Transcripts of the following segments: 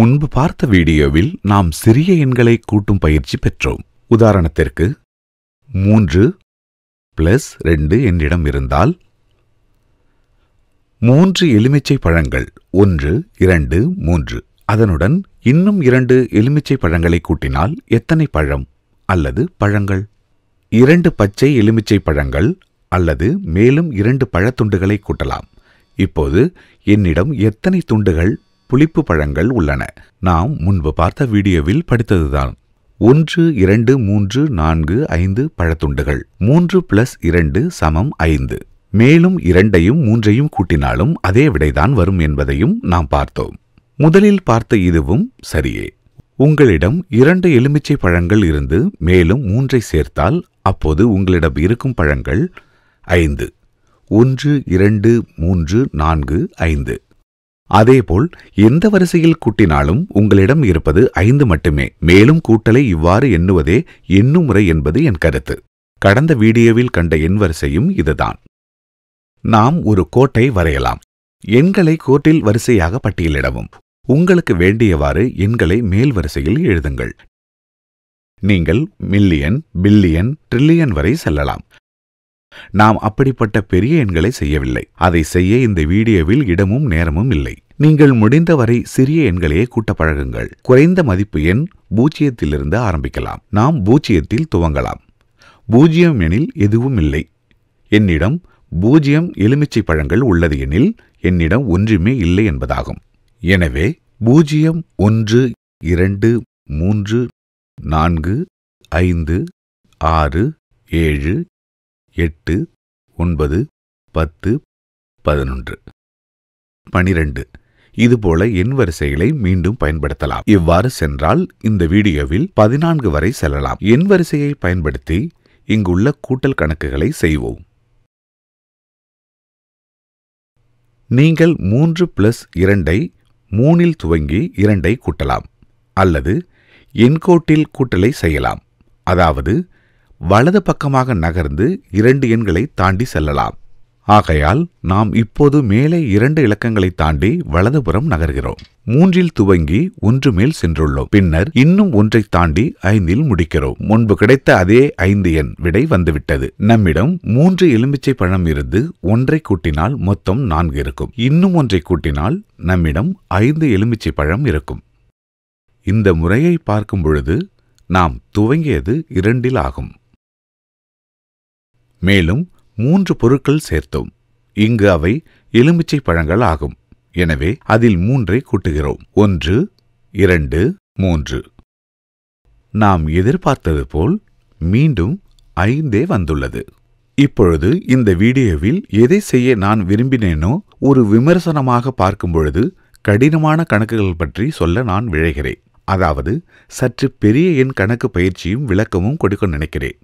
முன்பு பார்த்த வீடியோவில் நாம் சிறிய எண்களை கூட்டும் பயிற்சி பெற்றோம் உதாரணத்திற்கு மூன்று பிளஸ் ரெண்டு என்னிடம் இருந்தால் மூன்று எலுமிச்சை பழங்கள் ஒன்று இரண்டு மூன்று அதனுடன் இன்னும் இரண்டு எலுமிச்சை பழங்களை கூட்டினால் எத்தனை பழம் அல்லது பழங்கள் இரண்டு பச்சை எலுமிச்சை பழங்கள் அல்லது மேலும் இரண்டு பழத்துண்டுகளை கூட்டலாம் இப்போது என்னிடம் எத்தனை துண்டுகள் புளிப்பு பழங்கள் உள்ளன நாம் முன்பு பார்த்த வீடியோவில் படித்ததுதான் ஒன்று இரண்டு மூன்று நான்கு ஐந்து பழத்துண்டுகள் மூன்று பிளஸ் இரண்டு சமம் ஐந்து மேலும் இரண்டையும் மூன்றையும் கூட்டினாலும் அதே விடைதான் வரும் என்பதையும் நாம் பார்த்தோம் முதலில் பார்த்த இதுவும் சரியே உங்களிடம் இரண்டு எலுமிச்சை பழங்கள் இருந்து மேலும் மூன்றை சேர்த்தால் அப்போது உங்களிடம் இருக்கும் பழங்கள் ஐந்து ஒன்று இரண்டு மூன்று நான்கு ஐந்து அதேபோல் எந்த வரிசையில் கூட்டினாலும் உங்களிடம் இருப்பது ஐந்து மட்டுமே மேலும் கூட்டலை இவ்வாறு எண்ணுவதே முறை என்பது என் கருத்து கடந்த வீடியோவில் கண்ட எண் வரிசையும் இதுதான் நாம் ஒரு கோட்டை வரையலாம் எண்களை கோட்டில் வரிசையாக பட்டியலிடவும் உங்களுக்கு வேண்டியவாறு எண்களை மேல் வரிசையில் எழுதுங்கள் நீங்கள் மில்லியன் பில்லியன் ட்ரில்லியன் வரை செல்லலாம் நாம் அப்படிப்பட்ட பெரிய எண்களை செய்யவில்லை அதை செய்ய இந்த வீடியோவில் இடமும் நேரமும் இல்லை நீங்கள் முடிந்தவரை சிறிய எண்களையே கூட்ட பழகுங்கள் குறைந்த மதிப்பு எண் பூஜ்ஜியத்திலிருந்து ஆரம்பிக்கலாம் நாம் பூஜ்ஜியத்தில் துவங்கலாம் பூஜ்ஜியம் எனில் எதுவும் இல்லை என்னிடம் பூஜ்ஜியம் எலுமிச்சை பழங்கள் உள்ளது எனில் என்னிடம் ஒன்றுமே இல்லை என்பதாகும் எனவே பூஜ்ஜியம் ஒன்று இரண்டு மூன்று நான்கு ஐந்து ஆறு ஏழு எட்டு ஒன்பது பத்து பதினொன்று பனிரெண்டு இதுபோல எண் வரிசைகளை மீண்டும் பயன்படுத்தலாம் இவ்வாறு சென்றால் இந்த வீடியோவில் பதினான்கு வரை செல்லலாம் எண் வரிசையை பயன்படுத்தி இங்குள்ள கூட்டல் கணக்குகளை செய்வோம் நீங்கள் மூன்று பிளஸ் இரண்டை மூனில் துவங்கி இரண்டை கூட்டலாம் அல்லது எண்கோட்டில் கூட்டலை செய்யலாம் அதாவது வலது பக்கமாக நகர்ந்து இரண்டு எண்களை தாண்டி செல்லலாம் ஆகையால் நாம் இப்போது மேலே இரண்டு இலக்கங்களை தாண்டி வலதுபுறம் நகர்கிறோம் மூன்றில் துவங்கி ஒன்று மேல் சென்றுள்ளோம் பின்னர் இன்னும் ஒன்றை தாண்டி ஐந்தில் முடிக்கிறோம் முன்பு கிடைத்த அதே ஐந்து எண் விடை வந்துவிட்டது நம்மிடம் மூன்று எலுமிச்சை பழம் இருந்து ஒன்றை கூட்டினால் மொத்தம் நான்கு இருக்கும் இன்னும் ஒன்றை கூட்டினால் நம்மிடம் ஐந்து எலுமிச்சை பழம் இருக்கும் இந்த முறையை பார்க்கும் பொழுது நாம் துவங்கியது இரண்டில் ஆகும் மேலும் மூன்று பொருட்கள் சேர்த்தோம் இங்கு அவை எலுமிச்சை பழங்கள் ஆகும் எனவே அதில் மூன்றை கூட்டுகிறோம் ஒன்று இரண்டு மூன்று நாம் எதிர்பார்த்தது போல் மீண்டும் ஐந்தே வந்துள்ளது இப்பொழுது இந்த வீடியோவில் எதை செய்ய நான் விரும்பினேனோ ஒரு விமர்சனமாக பார்க்கும்பொழுது கடினமான கணக்குகள் பற்றி சொல்ல நான் விழைகிறேன் அதாவது சற்று பெரிய எண் கணக்கு பயிற்சியும் விளக்கமும் கொடுக்க நினைக்கிறேன்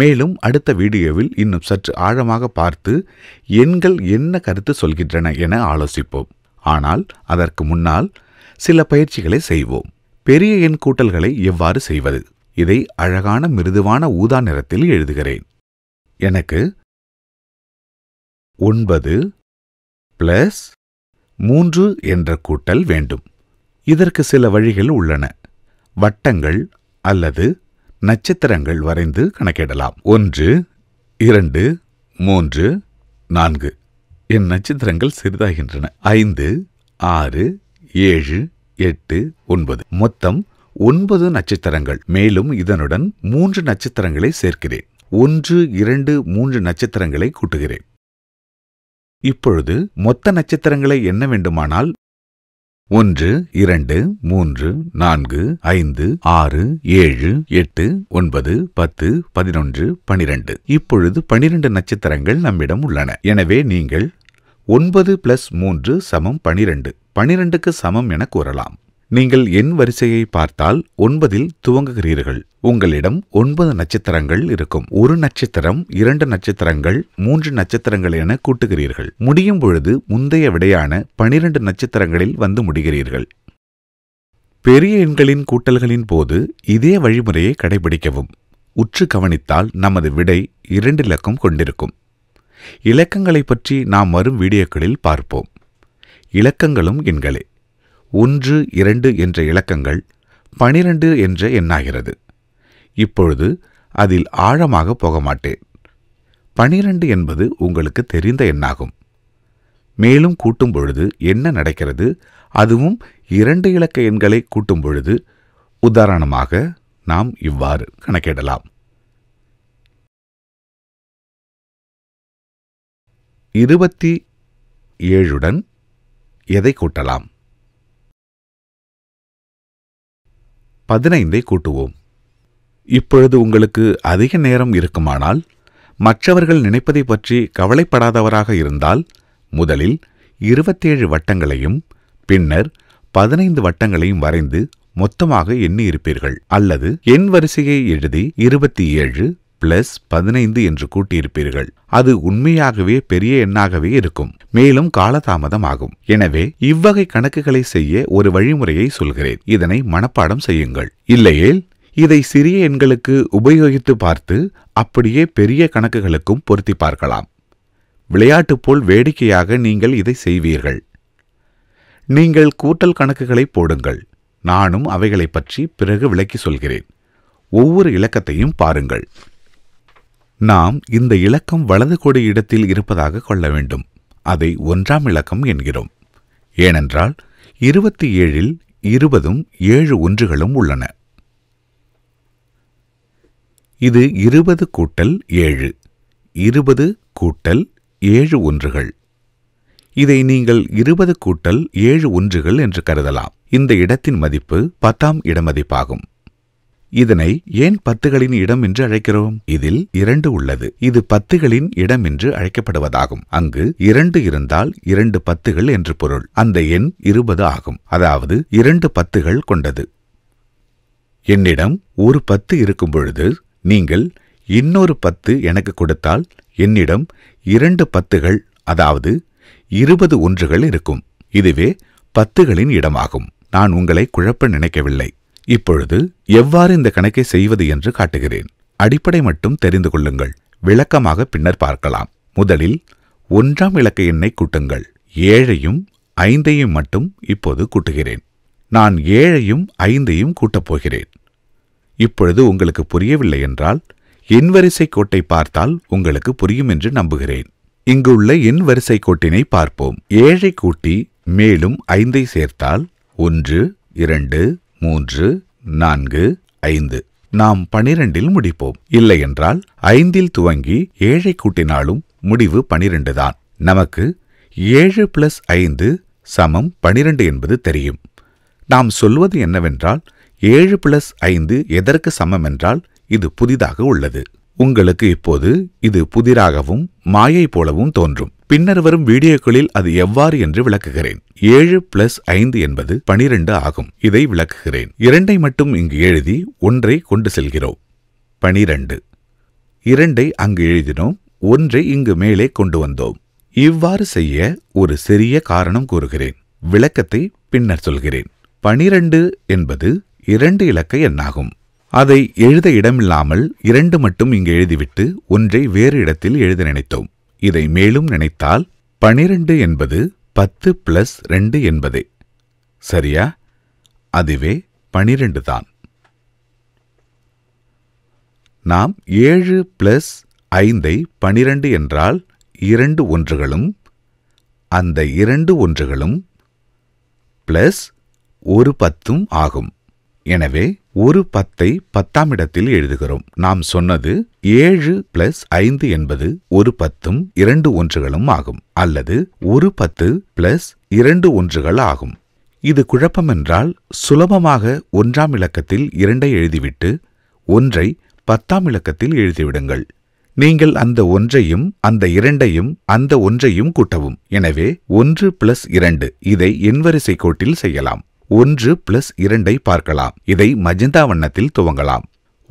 மேலும் அடுத்த வீடியோவில் இன்னும் சற்று ஆழமாக பார்த்து எண்கள் என்ன கருத்து சொல்கின்றன என ஆலோசிப்போம் ஆனால் அதற்கு முன்னால் சில பயிற்சிகளை செய்வோம் பெரிய எண் கூட்டல்களை எவ்வாறு செய்வது இதை அழகான மிருதுவான ஊதா நிறத்தில் எழுதுகிறேன் எனக்கு ஒன்பது பிளஸ் மூன்று என்ற கூட்டல் வேண்டும் இதற்கு சில வழிகள் உள்ளன வட்டங்கள் அல்லது நட்சத்திரங்கள் வரைந்து கணக்கிடலாம் ஒன்று இரண்டு மூன்று நான்கு என் நட்சத்திரங்கள் சிறிதாகின்றன ஐந்து ஆறு ஏழு எட்டு ஒன்பது மொத்தம் ஒன்பது நட்சத்திரங்கள் மேலும் இதனுடன் மூன்று நட்சத்திரங்களை சேர்க்கிறேன் ஒன்று இரண்டு மூன்று நட்சத்திரங்களை கூட்டுகிறேன் இப்பொழுது மொத்த நட்சத்திரங்களை என்ன வேண்டுமானால் ஒன்று இரண்டு மூன்று நான்கு ஐந்து ஆறு ஏழு எட்டு ஒன்பது பத்து பதினொன்று பனிரெண்டு இப்பொழுது பனிரெண்டு நட்சத்திரங்கள் நம்மிடம் உள்ளன எனவே நீங்கள் ஒன்பது பிளஸ் மூன்று சமம் பனிரெண்டு பனிரெண்டுக்கு சமம் என கூறலாம் நீங்கள் என் வரிசையை பார்த்தால் ஒன்பதில் துவங்குகிறீர்கள் உங்களிடம் ஒன்பது நட்சத்திரங்கள் இருக்கும் ஒரு நட்சத்திரம் இரண்டு நட்சத்திரங்கள் மூன்று நட்சத்திரங்கள் என கூட்டுகிறீர்கள் முடியும் பொழுது முந்தைய விடையான பனிரெண்டு நட்சத்திரங்களில் வந்து முடிகிறீர்கள் பெரிய எண்களின் கூட்டல்களின் போது இதே வழிமுறையை கடைபிடிக்கவும் உற்று கவனித்தால் நமது விடை இரண்டு இலக்கம் கொண்டிருக்கும் இலக்கங்களை பற்றி நாம் வரும் வீடியோக்களில் பார்ப்போம் இலக்கங்களும் எண்களே ஒன்று இரண்டு என்ற இலக்கங்கள் பனிரெண்டு என்ற எண்ணாகிறது இப்பொழுது அதில் ஆழமாக போக மாட்டேன் பனிரெண்டு என்பது உங்களுக்கு தெரிந்த எண்ணாகும் மேலும் கூட்டும் பொழுது என்ன நடக்கிறது அதுவும் இரண்டு இலக்க எண்களை கூட்டும் பொழுது உதாரணமாக நாம் இவ்வாறு கணக்கிடலாம் இருபத்தி ஏழுடன் எதை கூட்டலாம் பதினைந்தை கூட்டுவோம் இப்பொழுது உங்களுக்கு அதிக நேரம் இருக்குமானால் மற்றவர்கள் நினைப்பதை பற்றி கவலைப்படாதவராக இருந்தால் முதலில் இருபத்தேழு வட்டங்களையும் பின்னர் பதினைந்து வட்டங்களையும் வரைந்து மொத்தமாக எண்ணி இருப்பீர்கள் அல்லது எண் வரிசையை எழுதி இருபத்தி ஏழு பிளஸ் பதினைந்து என்று கூட்டியிருப்பீர்கள் அது உண்மையாகவே பெரிய எண்ணாகவே இருக்கும் மேலும் காலதாமதம் ஆகும் எனவே இவ்வகை கணக்குகளை செய்ய ஒரு வழிமுறையை சொல்கிறேன் இதனை மனப்பாடம் செய்யுங்கள் இல்லையேல் இதை சிறிய எண்களுக்கு உபயோகித்து பார்த்து அப்படியே பெரிய கணக்குகளுக்கும் பொருத்தி பார்க்கலாம் விளையாட்டு போல் வேடிக்கையாக நீங்கள் இதை செய்வீர்கள் நீங்கள் கூட்டல் கணக்குகளை போடுங்கள் நானும் அவைகளைப் பற்றி பிறகு விளக்கி சொல்கிறேன் ஒவ்வொரு இலக்கத்தையும் பாருங்கள் நாம் இந்த இலக்கம் வலது கொடி இடத்தில் இருப்பதாக கொள்ள வேண்டும் அதை ஒன்றாம் இலக்கம் என்கிறோம் ஏனென்றால் இருபத்தி ஏழில் இருபதும் ஏழு ஒன்றுகளும் உள்ளன இது இருபது கூட்டல் ஏழு இருபது கூட்டல் ஏழு ஒன்றுகள் இதை நீங்கள் இருபது கூட்டல் ஏழு ஒன்றுகள் என்று கருதலாம் இந்த இடத்தின் மதிப்பு பத்தாம் இடமதிப்பாகும் இதனை ஏன் பத்துகளின் இடம் என்று அழைக்கிறோம் இதில் இரண்டு உள்ளது இது பத்துகளின் இடம் என்று அழைக்கப்படுவதாகும் அங்கு இரண்டு இருந்தால் இரண்டு பத்துகள் என்று பொருள் அந்த எண் இருபது ஆகும் அதாவது இரண்டு பத்துகள் கொண்டது என்னிடம் ஒரு பத்து இருக்கும் பொழுது நீங்கள் இன்னொரு பத்து எனக்கு கொடுத்தால் என்னிடம் இரண்டு பத்துகள் அதாவது இருபது ஒன்றுகள் இருக்கும் இதுவே பத்துகளின் இடமாகும் நான் உங்களை குழப்ப நினைக்கவில்லை இப்பொழுது எவ்வாறு இந்த கணக்கை செய்வது என்று காட்டுகிறேன் அடிப்படை மட்டும் தெரிந்து கொள்ளுங்கள் விளக்கமாக பின்னர் பார்க்கலாம் முதலில் ஒன்றாம் இலக்க எண்ணை கூட்டுங்கள் ஏழையும் ஐந்தையும் மட்டும் இப்போது கூட்டுகிறேன் நான் ஏழையும் ஐந்தையும் கூட்டப் போகிறேன் இப்பொழுது உங்களுக்கு புரியவில்லை என்றால் என் வரிசை கோட்டை பார்த்தால் உங்களுக்கு புரியும் என்று நம்புகிறேன் இங்கு உள்ள வரிசை கோட்டினை பார்ப்போம் ஏழை கூட்டி மேலும் ஐந்தை சேர்த்தால் ஒன்று இரண்டு மூன்று நான்கு ஐந்து நாம் பனிரெண்டில் முடிப்போம் இல்லையென்றால் ஐந்தில் துவங்கி ஏழை கூட்டினாலும் முடிவு பனிரெண்டு தான் நமக்கு ஏழு பிளஸ் ஐந்து சமம் பனிரெண்டு என்பது தெரியும் நாம் சொல்வது என்னவென்றால் ஏழு பிளஸ் ஐந்து எதற்கு சமம் என்றால் இது புதிதாக உள்ளது உங்களுக்கு இப்போது இது புதிராகவும் மாயை போலவும் தோன்றும் பின்னர் வரும் வீடியோக்களில் அது எவ்வாறு என்று விளக்குகிறேன் ஏழு பிளஸ் ஐந்து என்பது பனிரெண்டு ஆகும் இதை விளக்குகிறேன் இரண்டை மட்டும் இங்கு எழுதி ஒன்றை கொண்டு செல்கிறோம் பனிரெண்டு இரண்டை அங்கு எழுதினோம் ஒன்றை இங்கு மேலே கொண்டு வந்தோம் இவ்வாறு செய்ய ஒரு சிறிய காரணம் கூறுகிறேன் விளக்கத்தை பின்னர் சொல்கிறேன் பனிரெண்டு என்பது இரண்டு இலக்க எண்ணாகும் அதை எழுத இடமில்லாமல் இரண்டு மட்டும் இங்கு எழுதிவிட்டு ஒன்றை வேறு இடத்தில் எழுத நினைத்தோம் இதை மேலும் நினைத்தால் பனிரெண்டு என்பது பத்து பிளஸ் ரெண்டு என்பதே சரியா அதுவே பனிரெண்டு தான் நாம் ஏழு பிளஸ் ஐந்தை பனிரெண்டு என்றால் இரண்டு ஒன்றுகளும் அந்த இரண்டு ஒன்றுகளும் பிளஸ் ஒரு பத்தும் ஆகும் எனவே ஒரு பத்தை பத்தாம் இடத்தில் எழுதுகிறோம் நாம் சொன்னது ஏழு பிளஸ் ஐந்து என்பது ஒரு பத்தும் இரண்டு ஒன்றுகளும் ஆகும் அல்லது ஒரு பத்து பிளஸ் இரண்டு ஒன்றுகள் ஆகும் இது குழப்பம் என்றால் சுலபமாக ஒன்றாம் இலக்கத்தில் இரண்டை எழுதிவிட்டு ஒன்றை பத்தாம் இலக்கத்தில் எழுதிவிடுங்கள் நீங்கள் அந்த ஒன்றையும் அந்த இரண்டையும் அந்த ஒன்றையும் கூட்டவும் எனவே ஒன்று பிளஸ் இரண்டு இதை எண்வரிசை கோட்டில் செய்யலாம் ஒன்று பிளஸ் இரண்டை பார்க்கலாம் இதை மஜந்தா வண்ணத்தில் துவங்கலாம்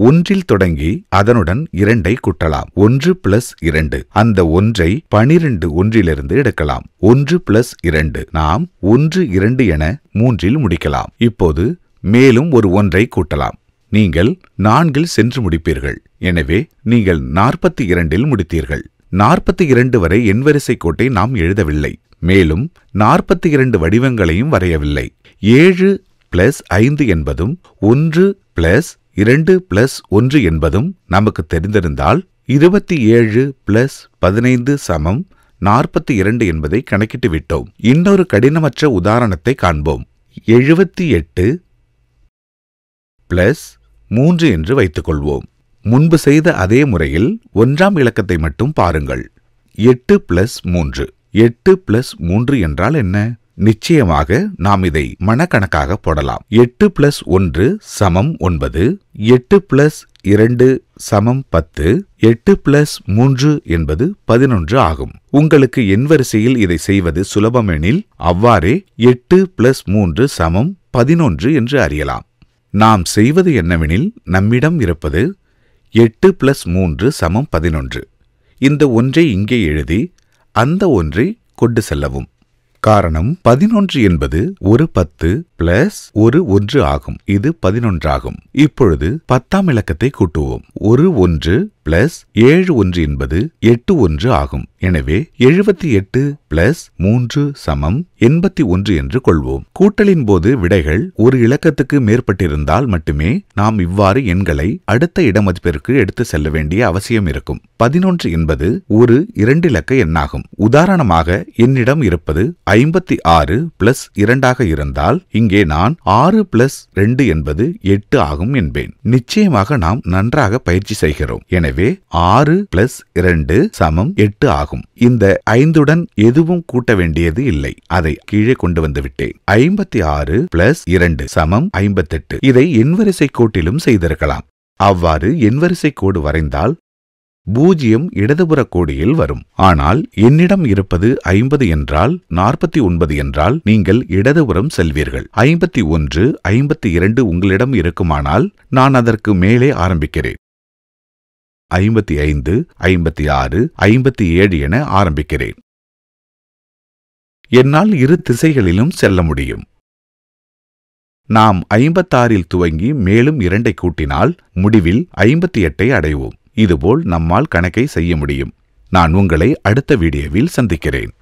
ஒன்றில் தொடங்கி அதனுடன் இரண்டை குட்டலாம் ஒன்று பிளஸ் இரண்டு அந்த ஒன்றை பனிரெண்டு ஒன்றிலிருந்து எடுக்கலாம் ஒன்று பிளஸ் இரண்டு நாம் ஒன்று இரண்டு என மூன்றில் முடிக்கலாம் இப்போது மேலும் ஒரு ஒன்றை கூட்டலாம் நீங்கள் நான்கில் சென்று முடிப்பீர்கள் எனவே நீங்கள் நாற்பத்தி இரண்டில் முடித்தீர்கள் நாற்பத்தி இரண்டு வரை எண்வரிசை கோட்டை நாம் எழுதவில்லை மேலும் நாற்பத்தி இரண்டு வடிவங்களையும் வரையவில்லை ஏழு பிளஸ் ஐந்து என்பதும் ஒன்று பிளஸ் இரண்டு பிளஸ் ஒன்று என்பதும் நமக்கு தெரிந்திருந்தால் இருபத்தி ஏழு பிளஸ் பதினைந்து சமம் நாற்பத்தி இரண்டு என்பதை கணக்கிட்டு விட்டோம் இன்னொரு கடினமற்ற உதாரணத்தை காண்போம் எழுபத்தி எட்டு பிளஸ் மூன்று என்று வைத்துக்கொள்வோம் முன்பு செய்த அதே முறையில் ஒன்றாம் இலக்கத்தை மட்டும் பாருங்கள் எட்டு பிளஸ் மூன்று எட்டு பிளஸ் மூன்று என்றால் என்ன நிச்சயமாக நாம் இதை மனக்கணக்காக போடலாம் எட்டு பிளஸ் ஒன்று சமம் ஒன்பது எட்டு பிளஸ் இரண்டு சமம் பத்து எட்டு பிளஸ் மூன்று என்பது பதினொன்று ஆகும் உங்களுக்கு எண் வரிசையில் இதை செய்வது சுலபமெனில் அவ்வாறே எட்டு பிளஸ் மூன்று சமம் பதினொன்று என்று அறியலாம் நாம் செய்வது என்னவெனில் நம்மிடம் இருப்பது எட்டு பிளஸ் மூன்று சமம் பதினொன்று இந்த ஒன்றை இங்கே எழுதி அந்த ஒன்றை கொண்டு செல்லவும் காரணம் பதினொன்று என்பது ஒரு பத்து பிளஸ் ஒரு ஒன்று ஆகும் இது பதினொன்றாகும் இப்பொழுது பத்தாம் இலக்கத்தை கூட்டுவோம் ஒரு ஒன்று பிளஸ் ஏழு ஒன்று என்பது எட்டு ஒன்று ஆகும் எனவே எழுபத்தி எட்டு பிளஸ் மூன்று சமம் எண்பத்தி ஒன்று என்று கொள்வோம் கூட்டலின் போது விடைகள் ஒரு இலக்கத்துக்கு மேற்பட்டிருந்தால் மட்டுமே நாம் இவ்வாறு எண்களை அடுத்த இடமதிப்பிற்கு எடுத்து செல்ல வேண்டிய அவசியம் இருக்கும் பதினொன்று என்பது ஒரு இரண்டிலக்க எண்ணாகும் உதாரணமாக என்னிடம் இருப்பது ஐம்பத்தி ஆறு பிளஸ் இரண்டாக இருந்தால் இங்கே நான் ஆறு பிளஸ் ரெண்டு என்பது எட்டு ஆகும் என்பேன் நிச்சயமாக நாம் நன்றாக பயிற்சி செய்கிறோம் எனவே எனவே ஆறு பிளஸ் இரண்டு சமம் எட்டு ஆகும் இந்த ஐந்துடன் எதுவும் கூட்ட வேண்டியது இல்லை அதை கீழே கொண்டு வந்துவிட்டேன் ஐம்பத்தி ஆறு பிளஸ் இரண்டு சமம் ஐம்பத்தெட்டு இதை எண்வரிசை கோட்டிலும் செய்திருக்கலாம் அவ்வாறு எண்வரிசை கோடு வரைந்தால் பூஜ்ஜியம் இடதுபுற கோடியில் வரும் ஆனால் என்னிடம் இருப்பது ஐம்பது என்றால் நாற்பத்தி ஒன்பது என்றால் நீங்கள் இடதுபுறம் செல்வீர்கள் ஐம்பத்தி ஒன்று ஐம்பத்தி இரண்டு உங்களிடம் இருக்குமானால் நான் அதற்கு மேலே ஆரம்பிக்கிறேன் ஐம்பத்தி ஐந்து ஐம்பத்தி ஆறு ஐம்பத்தி ஏழு என ஆரம்பிக்கிறேன் என்னால் இரு திசைகளிலும் செல்ல முடியும் நாம் ஐம்பத்தாறில் துவங்கி மேலும் இரண்டை கூட்டினால் முடிவில் ஐம்பத்தி எட்டை அடைவோம் இதுபோல் நம்மால் கணக்கை செய்ய முடியும் நான் உங்களை அடுத்த வீடியோவில் சந்திக்கிறேன்